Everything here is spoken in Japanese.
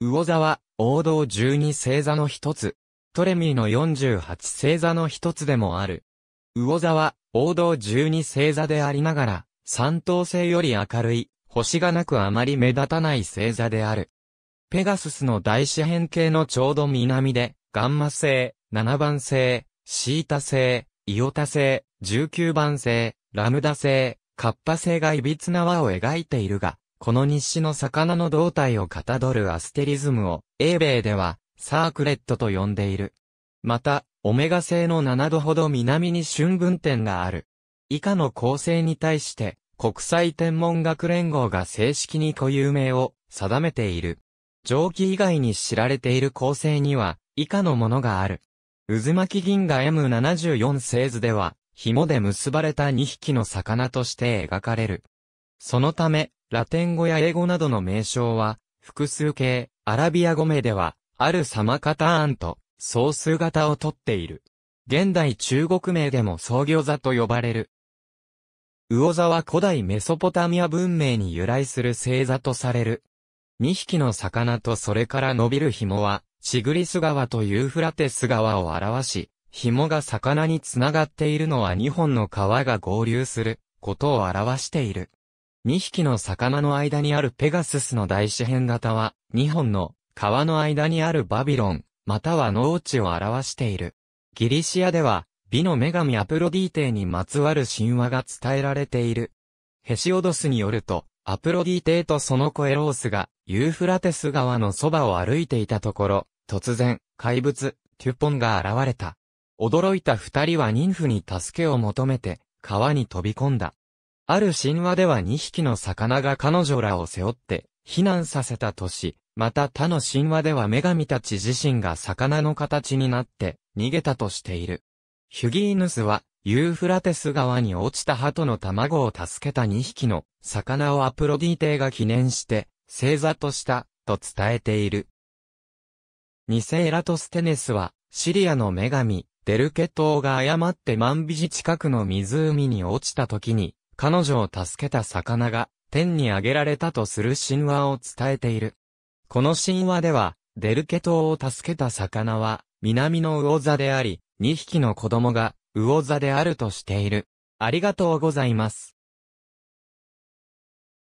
魚座は、王道12星座の一つ。トレミーの48星座の一つでもある。魚座は、王道12星座でありながら、三等星より明るい、星がなくあまり目立たない星座である。ペガススの大四辺形のちょうど南で、ガンマ星、七番星、シータ星、イオタ星、十九番星、ラムダ星、カッパ星が歪な輪を描いているが、この日誌の魚の胴体をかたどるアステリズムを、英米では、サークレットと呼んでいる。また、オメガ星の7度ほど南に春分点がある。以下の構成に対して、国際天文学連合が正式に固有名を定めている。蒸気以外に知られている構成には、以下のものがある。渦巻き銀河 M74 星図では、紐で結ばれた2匹の魚として描かれる。そのため、ラテン語や英語などの名称は、複数形、アラビア語名では、ある様型案と、総数型をとっている。現代中国名でも創業座と呼ばれる。魚座は古代メソポタミア文明に由来する星座とされる。2匹の魚とそれから伸びる紐は、シグリス川とユーフラテス川を表し、紐が魚につながっているのは2本の川が合流することを表している。2匹の魚の間にあるペガススの大四辺型は、2本の川の間にあるバビロン、または農地を表している。ギリシアでは、美の女神アプロディーテにまつわる神話が伝えられている。ヘシオドスによると、アプロディーテとその子エロースが、ユーフラテス川のそばを歩いていたところ、突然、怪物、テュポンが現れた。驚いた二人は妊婦に助けを求めて、川に飛び込んだ。ある神話では2匹の魚が彼女らを背負って避難させたとし、また他の神話では女神たち自身が魚の形になって逃げたとしている。ヒュギーヌスはユーフラテス川に落ちた鳩の卵を助けた2匹の魚をアプロディーテが記念して星座としたと伝えている。ニセエラトステネスはシリアの女神デルケ島が誤って万美寺近くの湖に落ちた時に彼女を助けた魚が天に上げられたとする神話を伝えている。この神話では、デルケ島を助けた魚は、南の魚座であり、2匹の子供が魚座であるとしている。ありがとうございます。